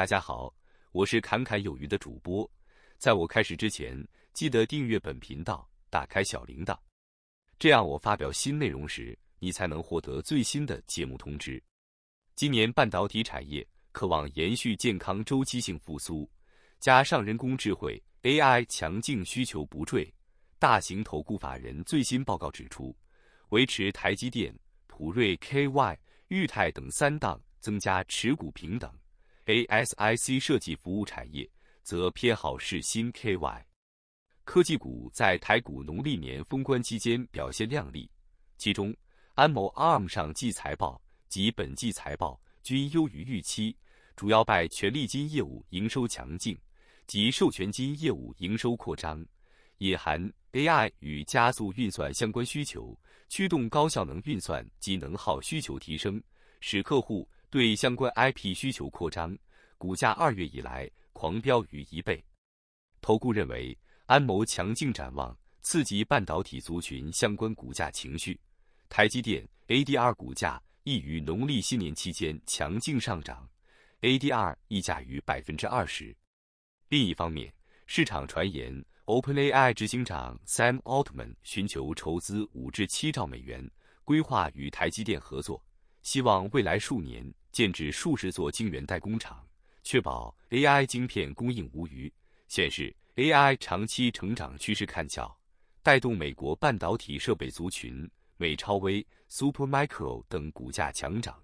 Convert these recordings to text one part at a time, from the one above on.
大家好，我是侃侃有余的主播。在我开始之前，记得订阅本频道，打开小铃铛，这样我发表新内容时，你才能获得最新的节目通知。今年半导体产业渴望延续健康周期性复苏，加上人工智慧 AI 强劲需求不坠，大型投顾法人最新报告指出，维持台积电、普瑞 KY、裕泰等三档增加持股平等。ASIC 设计服务产业则偏好是新 KY 科技股，在台股农历年封关期间表现亮丽，其中安谋 ARM 上季财报及本季财报均优于预期，主要拜权利金业务营收强劲及授权金业务营收扩张，隐含 AI 与加速运算相关需求，驱动高效能运算及能耗需求提升，使客户对相关 IP 需求扩张。股价二月以来狂飙逾一倍，投顾认为安谋强劲展望刺激半导体族群相关股价情绪，台积电 ADR 股价亦于农历新年期间强劲上涨，ADR 溢价逾百分之二十。另一方面，市场传言 OpenAI 执行长 Sam Altman 寻求筹资五至七兆美元，规划与台积电合作，希望未来数年建制数十座晶圆代工厂。确保 AI 晶片供应无虞，显示 AI 长期成长趋势看俏，带动美国半导体设备族群，美超威、Supermicro 等股价强涨。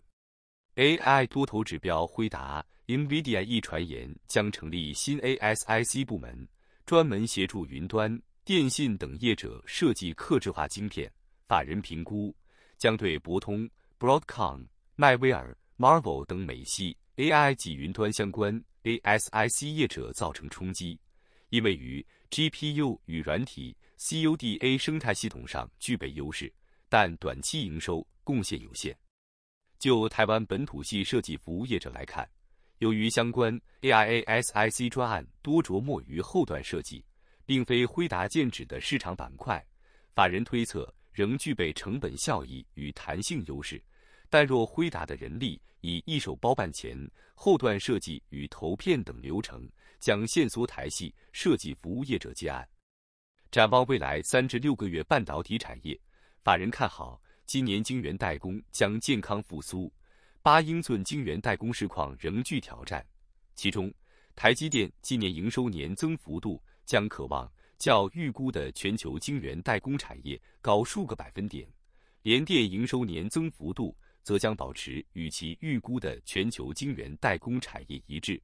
AI 多头指标辉达、NVIDIA 一传言将成立新 ASIC 部门，专门协助云端、电信等业者设计客制化晶片。法人评估将对博通、Broadcom、迈威尔、m a r v e l 等美系。AI 及云端相关 ASIC 业者造成冲击，因为于 GPU 与软体 CUDA 生态系统上具备优势，但短期营收贡献有限。就台湾本土系设计服务业者来看，由于相关 AIASIC 专案多琢磨于后端设计，并非挥达剑指的市场板块，法人推测仍具备成本效益与弹性优势。但若辉达的人力以一手包办前后段设计与投片等流程，将线缩台系设计服务业者接案。展望未来三至六个月，半导体产业法人看好今年晶圆代工将健康复苏。八英寸晶圆代工市况仍具挑战，其中台积电今年营收年增幅度将可望较预估的全球晶圆代工产业高数个百分点。联电营收年增幅度。则将保持与其预估的全球晶圆代工产业一致。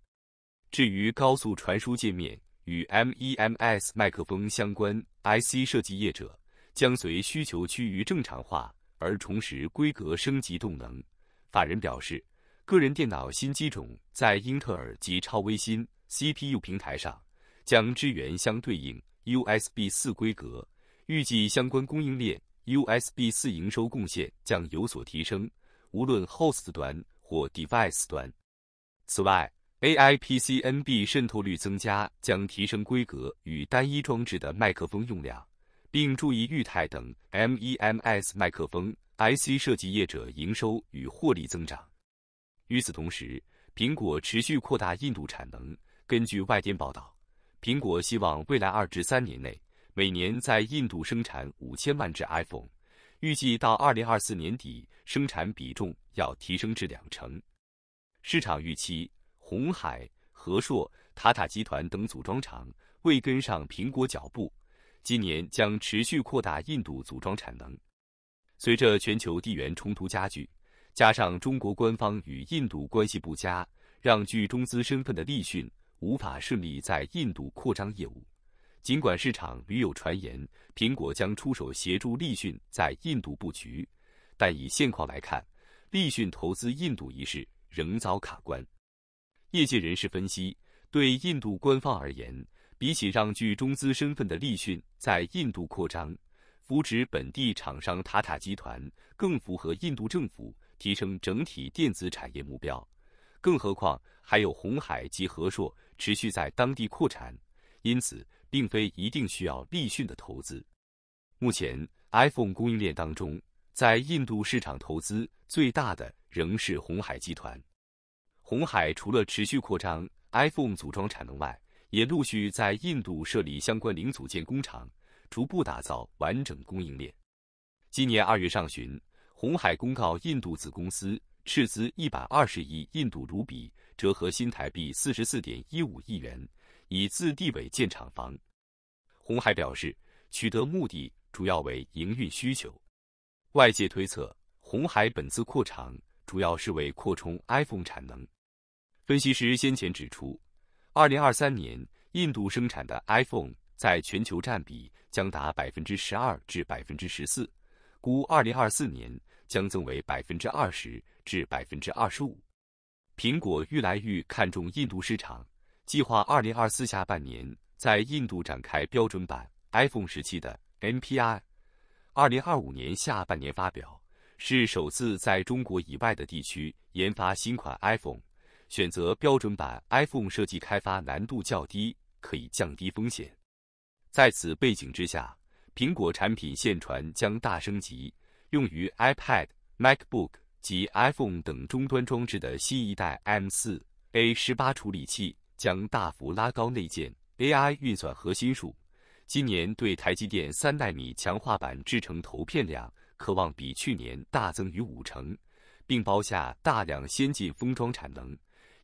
至于高速传输界面与 MEMS 麦克风相关 IC 设计业者，将随需求趋于正常化而重拾规格升级动能。法人表示，个人电脑新机种在英特尔及超微芯 CPU 平台上将支援相对应 USB 四规格，预计相关供应链 USB 四营收贡献将有所提升。无论 host 端或 device 端。此外，AIPCNB 渗透率增加将提升规格与单一装置的麦克风用量，并注意裕泰等 MEMS 麦克风 IC 设计业者营收与获利增长。与此同时，苹果持续扩大印度产能。根据外电报道，苹果希望未来二至三年内，每年在印度生产五千万只 iPhone。预计到二零二四年底，生产比重要提升至两成。市场预期，红海、和硕、塔塔集团等组装厂未跟上苹果脚步，今年将持续扩大印度组装产能。随着全球地缘冲突加剧，加上中国官方与印度关系不佳，让具中资身份的立讯无法顺利在印度扩张业务。尽管市场屡有传言，苹果将出手协助立讯在印度布局，但以现况来看，立讯投资印度一事仍遭卡关。业界人士分析，对印度官方而言，比起让具中资身份的立讯在印度扩张，扶持本地厂商塔塔集团更符合印度政府提升整体电子产业目标。更何况，还有红海及和硕持续在当地扩产。因此，并非一定需要立讯的投资。目前，iPhone 供应链当中，在印度市场投资最大的仍是红海集团。红海除了持续扩张 iPhone 组装产能外，也陆续在印度设立相关零组件工厂，逐步打造完整供应链。今年二月上旬，红海公告，印度子公司斥资一百二十亿印度卢比，折合新台币四十四点一五亿元。以自地为建厂房，红海表示取得目的主要为营运需求。外界推测，红海本次扩厂主要是为扩充 iPhone 产能。分析师先前指出，二零二三年印度生产的 iPhone 在全球占比将达百分之十二至百分之十四，估二零二四年将增为百分之二十至百分之二十五。苹果愈来愈看重印度市场。计划二零二四下半年在印度展开标准版 iPhone 时期的 n p i 二零二五年下半年发表，是首次在中国以外的地区研发新款 iPhone。选择标准版 iPhone 设计开发难度较低，可以降低风险。在此背景之下，苹果产品线传将大升级，用于 iPad、MacBook 及 iPhone 等终端装置的新一代 M 四 A 十八处理器。将大幅拉高内建 AI 运算核心数。今年对台积电三纳米强化版制程投片量，渴望比去年大增逾五成，并包下大量先进封装产能，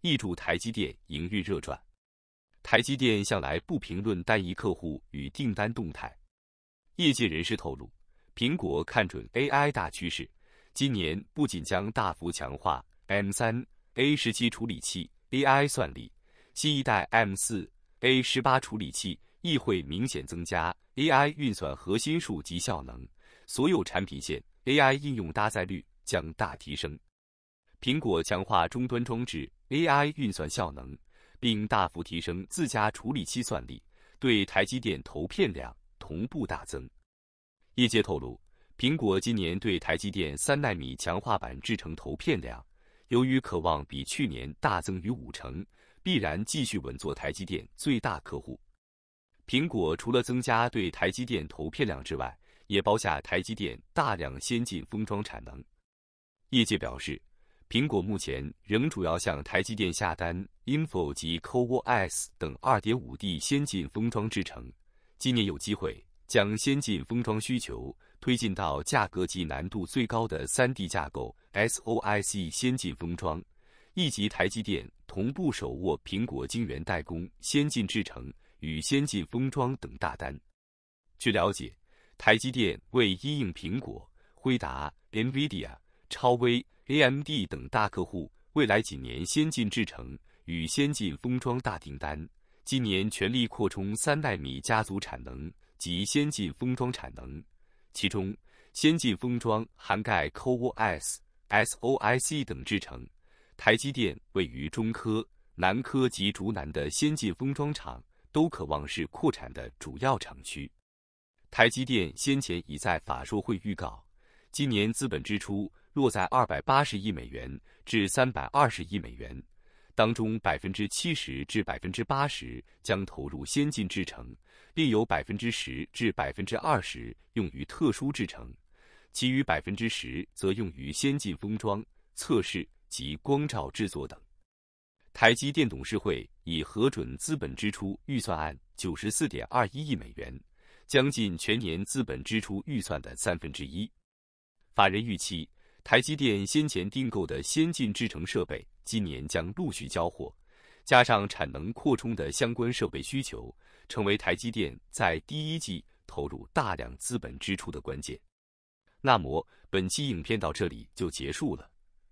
挹助台积电营运热转。台积电向来不评论单一客户与订单动态。业界人士透露，苹果看准 AI 大趋势，今年不仅将大幅强化 M3 A17 处理器 AI 算力。新一代 M 四 A 十八处理器亦会明显增加 AI 运算核心数及效能，所有产品线 AI 应用搭载率将大提升。苹果强化终端装置 AI 运算效能，并大幅提升自家处理器算力，对台积电投片量同步大增。业界透露，苹果今年对台积电三纳米强化版制成投片量，由于渴望比去年大增逾五成。必然继续稳坐台积电最大客户。苹果除了增加对台积电投片量之外，也包下台积电大量先进封装产能。业界表示，苹果目前仍主要向台积电下单 i n f o 及 CoWoS 等 2.5D 先进封装制成。今年有机会将先进封装需求推进到价格及难度最高的 3D 架构 SOIC 先进封装。一级台积电同步手握苹果晶圆代工、先进制程与先进封装等大单。据了解，台积电为一应苹果、辉达、NVIDIA、超威、AMD 等大客户未来几年先进制程与先进封装大订单。今年全力扩充三纳米家族产能及先进封装产能，其中先进封装涵盖 CoWoS、SOI C 等制程。台积电位于中科、南科及竹南的先进封装厂都渴望是扩产的主要厂区。台积电先前已在法说会预告，今年资本支出落在二百八十亿美元至三百二十亿美元，当中百分之七十至百分之八十将投入先进制程，另有百分之十至百分之二十用于特殊制程，其余百分之十则用于先进封装测试。及光照制作等。台积电董事会已核准资本支出预算案九十四点二一亿美元，将近全年资本支出预算的三分之一。法人预期，台积电先前订购的先进制程设备今年将陆续交货，加上产能扩充的相关设备需求，成为台积电在第一季投入大量资本支出的关键。那么，本期影片到这里就结束了。